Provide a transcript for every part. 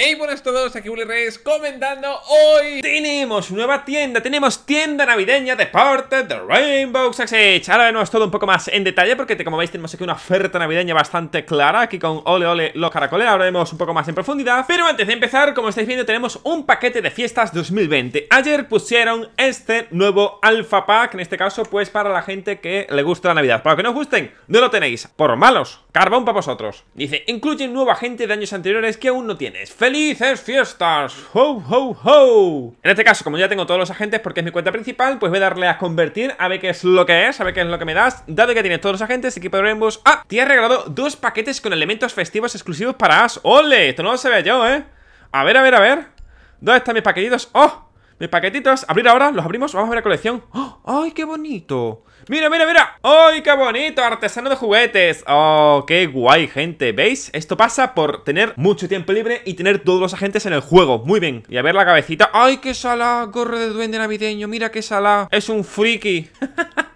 Hey, buenas a todos, aquí Willy Reyes comentando hoy Tenemos nueva tienda, tenemos tienda navideña de parte de Rainbow Six Ahora vemos todo un poco más en detalle porque como veis tenemos aquí una oferta navideña bastante clara Aquí con Ole Ole los caracoles, ahora vemos un poco más en profundidad Pero antes de empezar, como estáis viendo tenemos un paquete de fiestas 2020 Ayer pusieron este nuevo Alpha Pack, en este caso pues para la gente que le gusta la Navidad Para que no os gusten, no lo tenéis, por malos, carbón para vosotros Dice, incluye nueva gente de años anteriores que aún no tienes ¡Felices fiestas! ¡Ho, ho, ho! En este caso, como ya tengo todos los agentes porque es mi cuenta principal, pues voy a darle a convertir a ver qué es lo que es, a ver qué es lo que me das. Dado que tienes todos los agentes, equipo de Rainbows... ¡Ah! Te he regalado dos paquetes con elementos festivos exclusivos para Ash ¡Ole! Esto no lo ve yo, ¿eh? A ver, a ver, a ver. ¿Dónde están mis paquetitos? ¡Oh! Mis paquetitos, abrir ahora, los abrimos, vamos a ver la colección ¡Oh! ¡Ay, qué bonito! ¡Mira, mira, mira! ¡Ay, qué bonito! Artesano de juguetes ¡Oh, qué guay, gente! ¿Veis? Esto pasa por tener mucho tiempo libre y tener todos los agentes en el juego Muy bien, y a ver la cabecita ¡Ay, qué sala! Gorro de duende navideño, mira qué sala Es un friki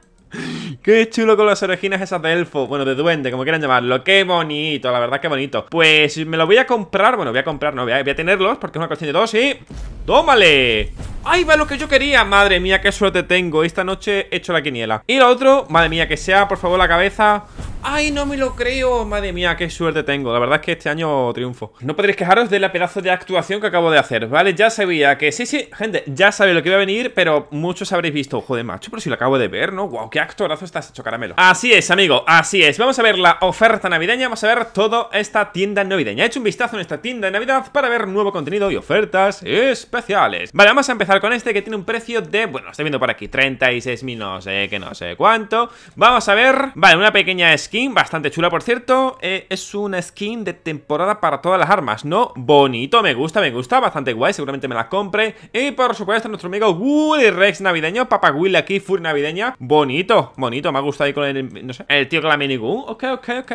Qué chulo con las orejinas esas de elfo Bueno, de duende, como quieran llamarlo Qué bonito, la verdad, qué bonito Pues me lo voy a comprar Bueno, voy a comprar, no, voy a, tenerlos Porque es una colección de dos y... ¡Tómale! ¡Ahí va lo que yo quería! Madre mía, qué suerte tengo Esta noche he hecho la quiniela Y lo otro, madre mía, que sea por favor la cabeza ¡Ay, no me lo creo! Madre mía, qué suerte tengo. La verdad es que este año triunfo. No podréis quejaros de la pedazo de actuación que acabo de hacer, ¿vale? Ya sabía que... Sí, sí, gente, ya sabéis lo que iba a venir, pero muchos habréis visto. Joder, macho, pero si lo acabo de ver, ¿no? ¡Wow, qué actorazo estás hecho, caramelo! Así es, amigo, así es. Vamos a ver la oferta navideña, vamos a ver toda esta tienda navideña. He hecho un vistazo en esta tienda de Navidad para ver nuevo contenido y ofertas especiales. Vale, vamos a empezar con este que tiene un precio de... Bueno, estoy viendo por aquí, 36.000 no sé, qué no sé cuánto. Vamos a ver... Vale, una pequeña esquina bastante chula, por cierto. Eh, es una skin de temporada para todas las armas, ¿no? Bonito, me gusta, me gusta, bastante guay, seguramente me la compre. Y por supuesto, nuestro amigo Willy Rex navideño, Papa Willy aquí, furry navideña. Bonito, bonito, me ha gustado ahí con el, tío con la mini Ok, ok, ok,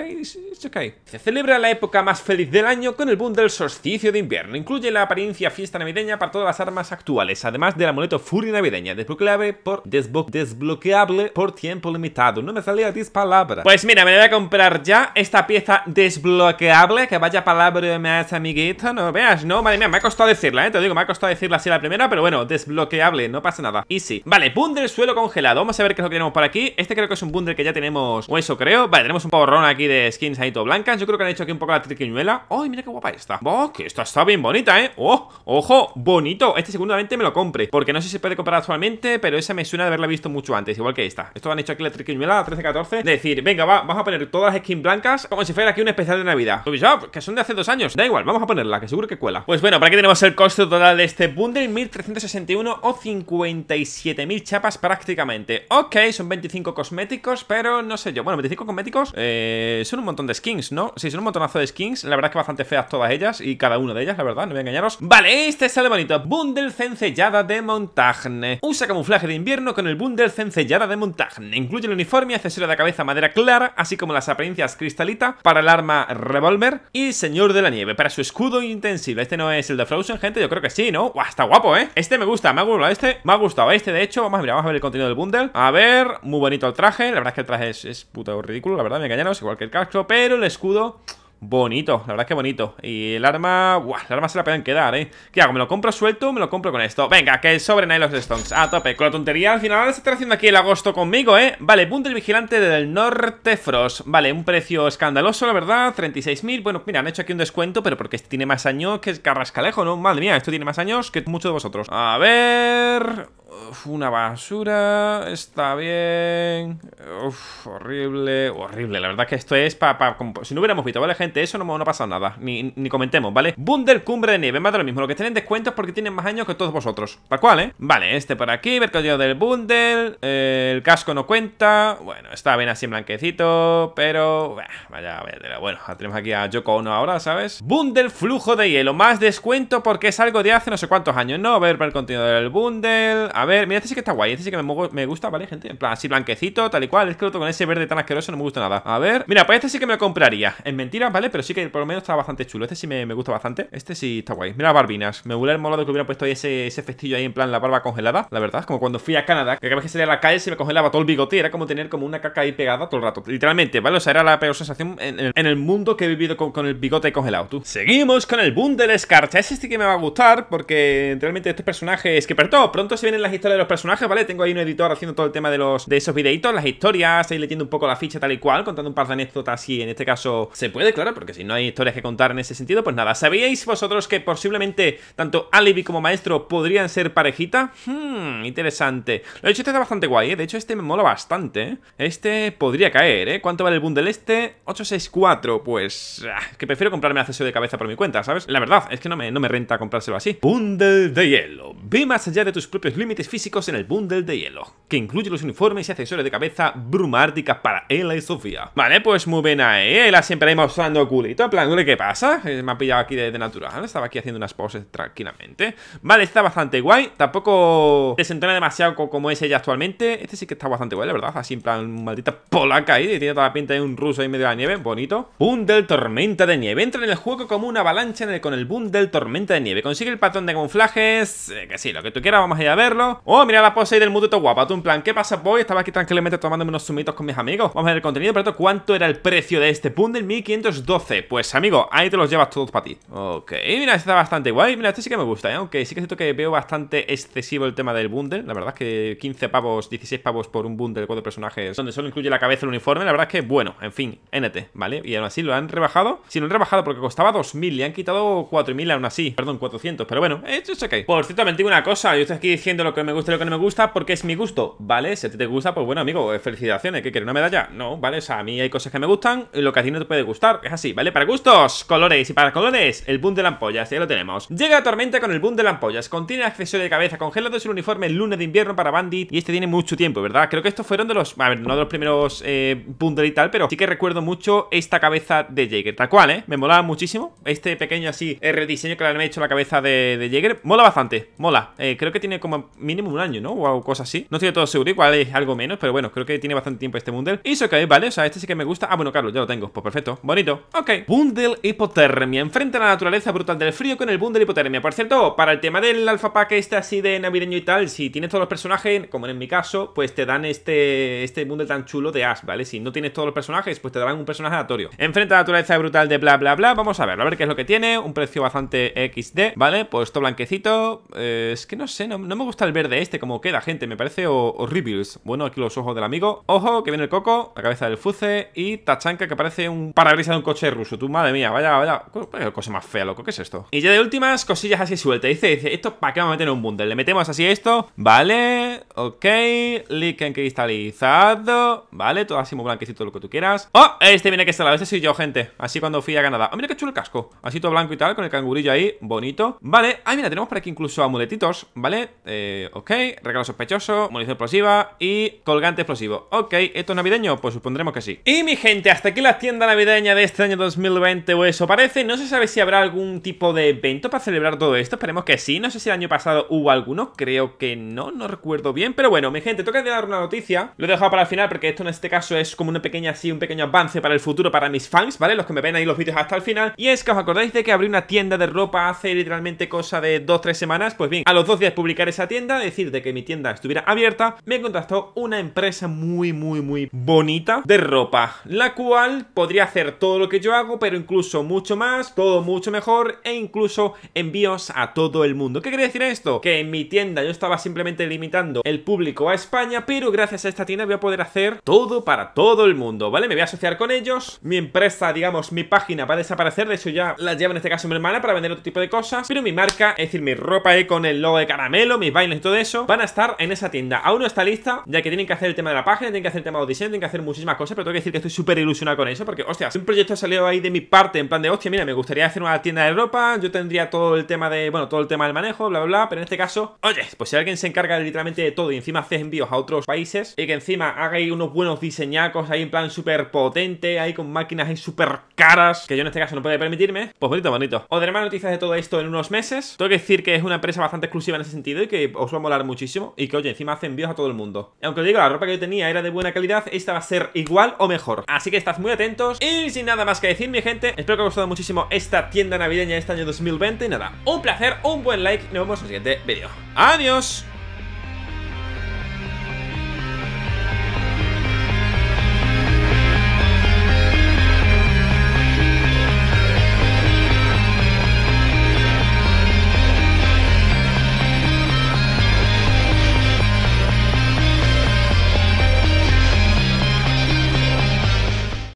ok. Se celebra la época más feliz del año con el boom del solsticio de invierno. Incluye la apariencia fiesta navideña para todas las armas actuales, además del amuleto Fury navideña, desbloqueable por, desbloqueable por tiempo limitado. No me salía 10 palabras. Pues mira, me voy a comprar ya esta pieza desbloqueable. Que vaya palabra de más, amiguito. No veas, no, madre mía, me ha costado decirla, eh. Te digo, me ha costado decirla así la primera, pero bueno, desbloqueable, no pasa nada. y sí Vale, bundle suelo congelado. Vamos a ver qué es lo que tenemos por aquí. Este creo que es un bundle que ya tenemos, o eso creo. Vale, tenemos un porrón aquí de skins ahí todo blancas. Yo creo que han hecho aquí un poco la triquiñuela. ¡Ay, mira qué guapa está! ¡Oh, que esta está bien bonita, eh! ¡Oh, ojo! ¡Bonito! Este seguramente me lo compre. Porque no sé si se puede comprar actualmente, pero esa me suena de haberla visto mucho antes, igual que esta. Esto lo han hecho aquí la triquiñuela 13-14. Decir, venga, va, vamos a poner todas las skins blancas como si fuera aquí un especial de Navidad. Pues que son de hace dos años. Da igual, vamos a ponerla, que seguro que cuela. Pues bueno, para aquí tenemos el costo total de este bundle, 1361 o 57.000 chapas prácticamente. Ok, son 25 cosméticos, pero no sé yo. Bueno, 25 cosméticos eh, son un montón de skins, ¿no? Sí, son un montonazo de skins. La verdad es que bastante feas todas ellas y cada una de ellas, la verdad, no voy a engañaros. Vale, este sale bonito. Bundle cencellada de montagne. Usa camuflaje de invierno con el bundle cencellada de montagne. Incluye el uniforme, accesorio de cabeza madera clara, así como las apariencias cristalita para el arma revolver. y señor de la nieve para su escudo intensivo. Este no es el de Frozen, gente, yo creo que sí, ¿no? Guau, está guapo, ¿eh? Este me gusta, me ha gustado este, me ha gustado este, de hecho. Vamos a, mirar, vamos a ver el contenido del bundle. A ver, muy bonito el traje, la verdad es que el traje es, es puto ridículo, la verdad, me engañaron. igual que el casco, pero el escudo... Bonito, la verdad es que bonito Y el arma, ¡buah! El arma se la pueden quedar, ¿eh? ¿Qué hago? ¿Me lo compro suelto me lo compro con esto? Venga, que sobren ahí los Stones A tope, con la tontería al final se está haciendo aquí el agosto conmigo, ¿eh? Vale, punto el vigilante del norte Frost Vale, un precio escandaloso, la verdad 36.000, bueno, mira, han hecho aquí un descuento Pero porque este tiene más años que el Carrascalejo, ¿no? Madre mía, esto tiene más años que muchos de vosotros A ver una basura. Está bien. Uf, horrible. Horrible. La verdad que esto es para... Pa, si no hubiéramos visto, ¿vale, gente? Eso no, no ha pasado nada. Ni, comentemos, ¿vale? Bundle Cumbre de Nieve. más de lo mismo. Lo que tienen descuento es porque tienen más años que todos vosotros. ¿Para cual, ¿eh? Vale, este por aquí. Ver contenido del Bundle. Eh, el casco no cuenta. Bueno, está bien así en blanquecito. Pero... vaya, Bueno, tenemos aquí a Yoko Ono ahora, ¿sabes? Bundle Flujo de Hielo. Más descuento porque es algo de hace no sé cuántos años, ¿no? Ver, ver el contenido del Bundle a ver, mira, este sí que está guay. Este sí que me, gusta, ¿vale, gente? En plan, así blanquecito, tal y cual. Es que lo con ese verde tan asqueroso no me gusta nada. A ver, mira, pues este sí que me lo compraría. En mentira, ¿vale? Pero sí que por lo menos está bastante chulo. Este sí me, gusta bastante. Este sí está guay. Mira, las barbinas. Me hubiera molado que hubiera puesto ahí ese, festillo ahí en plan la barba congelada. La verdad, como cuando fui a Canadá, que cada vez que salía a la calle se me congelaba todo el bigote. Era como tener como una caca ahí pegada todo el rato. Literalmente, ¿vale? O sea, era la peor sensación en, el mundo que he vivido con, el bigote congelado, tú. Seguimos con el boom del escarcha. este sí que me va a gustar porque realmente este personaje es que, pero pronto se viene la las historias de los personajes, ¿vale? Tengo ahí un editor haciendo todo el tema de los de esos videitos, las historias, ahí leyendo un poco la ficha tal y cual, contando un par de anécdotas y en este caso se puede, claro, porque si no hay historias que contar en ese sentido, pues nada. ¿Sabíais vosotros que posiblemente tanto Alibi como Maestro podrían ser parejita? Hmm, interesante. Lo he hecho, este está bastante guay, ¿eh? De hecho, este me mola bastante, ¿eh? Este podría caer, ¿eh? ¿Cuánto vale el bundle este? 864, pues... Ah, que prefiero comprarme acceso de cabeza por mi cuenta, ¿sabes? La verdad, es que no me, no me renta comprárselo así. Bundle de hielo. vi más allá de tus propios límites físicos en el bundle de hielo, que incluye los uniformes y accesorios de cabeza Brumárticas para Ela y Sofía. Vale, pues muy bien ahí, Ela ¿eh? siempre ahí mostrando culito, en plan, ¿qué pasa? Eh, me ha pillado aquí de, natural, estaba aquí haciendo unas poses tranquilamente. Vale, está bastante guay, tampoco desentona demasiado como es ella actualmente, este sí que está bastante guay, la verdad, así en plan, maldita polaca ahí, tiene toda la pinta de un ruso ahí en medio de la nieve, bonito. Bundle Tormenta de Nieve, entra en el juego como una avalancha con el Bundle Tormenta de Nieve, consigue el patrón de camuflajes, eh, que sí, lo que tú quieras, vamos a ir a verlo. Oh, mira la pose ahí del mundo guapa. Tú, en plan, ¿qué pasa, boy? Estaba aquí tranquilamente tomándome unos sumitos con mis amigos. Vamos a ver el contenido, pero ¿cuánto era el precio de este bundle? 1512. Pues, amigo, ahí te los llevas todos para ti. Ok, mira, este está bastante guay. Mira, este sí que me gusta, ¿eh? Aunque sí que siento que veo bastante excesivo el tema del bundle. La verdad es que 15 pavos, 16 pavos por un bundle de cuatro personajes, donde solo incluye la cabeza el uniforme. La verdad es que, bueno, en fin, NT, ¿vale? Y aún así lo han rebajado. Si sí, lo han rebajado porque costaba 2.000, le han quitado 4.000 aún así. Perdón, 400, pero bueno, eh, esto es ok. Por cierto, me digo una cosa. Yo estoy aquí diciendo lo que que me gusta y lo que no me gusta porque es mi gusto, ¿vale? Si a ti te gusta, pues bueno, amigo, eh, felicitaciones. Que quieres? ¿Una medalla? No, ¿vale? O sea, a mí hay cosas que me gustan y lo que a ti no te puede gustar. Es así, ¿vale? Para gustos, colores y para colores, el boom de lampollas, ya lo tenemos. Llega Tormenta con el boom de lampollas, Contiene accesorio de cabeza congelado, es un uniforme lunes de invierno para Bandit y este tiene mucho tiempo, ¿verdad? Creo que estos fueron de los, a ver, no de los primeros eh, y tal, pero sí que recuerdo mucho esta cabeza de Jaeger, tal cual, ¿eh? Me molaba muchísimo. Este pequeño así eh, rediseño que le han hecho la cabeza de, de mola bastante, mola. Eh, creo que tiene como mínimo un año, ¿no? O algo así. No estoy de todo seguro, igual es algo menos, pero bueno, creo que tiene bastante tiempo este bundle. Y eso que ¿vale? O sea, este sí que me gusta. Ah, bueno, Carlos, ya lo tengo. Pues perfecto. Bonito. Ok. Bundle hipotermia. Enfrenta la naturaleza brutal del frío con el bundle hipotermia. Por cierto, para el tema del alfa pack este así de navideño y tal, si tienes todos los personajes, como en mi caso, pues te dan este, este bundle tan chulo de Ash, ¿vale? Si no tienes todos los personajes, pues te darán un personaje aleatorio. Enfrenta la naturaleza brutal de bla, bla, bla. Vamos a ver, a ver qué es lo que tiene. Un precio bastante XD, ¿vale? Pues todo blanquecito. Eh, es que no sé, no me gusta el verde este como queda, gente, me parece horrible. Bueno, aquí los ojos del amigo. Ojo, que viene el coco, la cabeza del fuce y tachanca que parece un parabrisas de un coche ruso. Tú, madre mía, vaya, vaya, el cosa más fea, loco, ¿qué es esto? Y ya de últimas, cosillas así suelta Dice, dice, ¿esto para qué vamos a meter en un bundle? Le metemos así esto, vale, ok, líquen cristalizado, vale, todo así muy blanquecito, lo que tú quieras. ¡Oh! Este viene que está la vez, soy yo, gente. Así cuando fui a Canadá. oh, mira qué chulo el casco! Así todo blanco y tal, con el cangurillo ahí, bonito. Vale, ah, mira, tenemos por aquí incluso amuletitos, ¿vale? Eh, ok, regalo sospechoso, munición explosiva y colgante explosivo. Ok, ¿esto es navideño? Pues supondremos que sí. Y mi gente, hasta aquí la tienda navideña de este año 2020 o eso parece. No se sabe si habrá algún tipo de evento para celebrar todo esto. Esperemos que sí. No sé si el año pasado hubo alguno. Creo que no, no recuerdo bien. Pero bueno, mi gente, toca dar una noticia. Lo he dejado para el final porque esto en este caso es como una pequeña, así, un pequeño avance para el futuro para mis fans, ¿vale? Los que me ven ahí los vídeos hasta el final. Y es que os acordáis de que abrí una tienda de ropa hace literalmente cosa de 2-3 semanas. Pues bien, a los dos días publicar esa tienda tienda, decir, de que mi tienda estuviera abierta, me contactó una empresa muy, muy, muy bonita de ropa, la cual podría hacer todo lo que yo hago, pero incluso mucho más, todo mucho mejor e incluso envíos a todo el mundo. ¿Qué quiere decir esto? Que en mi tienda yo estaba simplemente limitando el público a España, pero gracias a esta tienda voy a poder hacer todo para todo el mundo, ¿vale? Me voy a asociar con ellos, mi empresa, digamos, mi página va a desaparecer, de hecho ya la lleva en este caso mi hermana para vender otro tipo de cosas, pero mi marca, es decir, mi ropa con el logo de caramelo, mis vainas de todo eso, van a estar en esa tienda. Aún no está lista, ya que tienen que hacer el tema de la página, tienen que hacer el tema de diseño, tienen que hacer muchísimas cosas, pero tengo que decir que estoy súper ilusionado con eso, porque, si un proyecto ha salido ahí de mi parte, en plan de, hostia, mira, me gustaría hacer una tienda de ropa, yo tendría todo el tema de, bueno, todo el tema del manejo, bla, bla, bla, pero en este caso, oye, pues si alguien se encarga literalmente de todo y encima hace envíos a otros países y que encima haga ahí unos buenos diseñacos ahí en plan súper potente, ahí con máquinas ahí súper caras, que yo en este caso no puede permitirme, pues bonito, bonito. Os daré más noticias de todo esto en unos meses. Tengo que decir que es una empresa bastante exclusiva en ese sentido y que os va a molar muchísimo y que, oye, encima hace envíos a todo el mundo. aunque os digo, la ropa que yo tenía era de buena calidad, esta va a ser igual o mejor. Así que estad muy atentos y sin nada más que decir, mi gente, espero que os haya gustado muchísimo esta tienda navideña de este año 2020 y nada, un placer, un buen like nos vemos en el siguiente vídeo. ¡Adiós!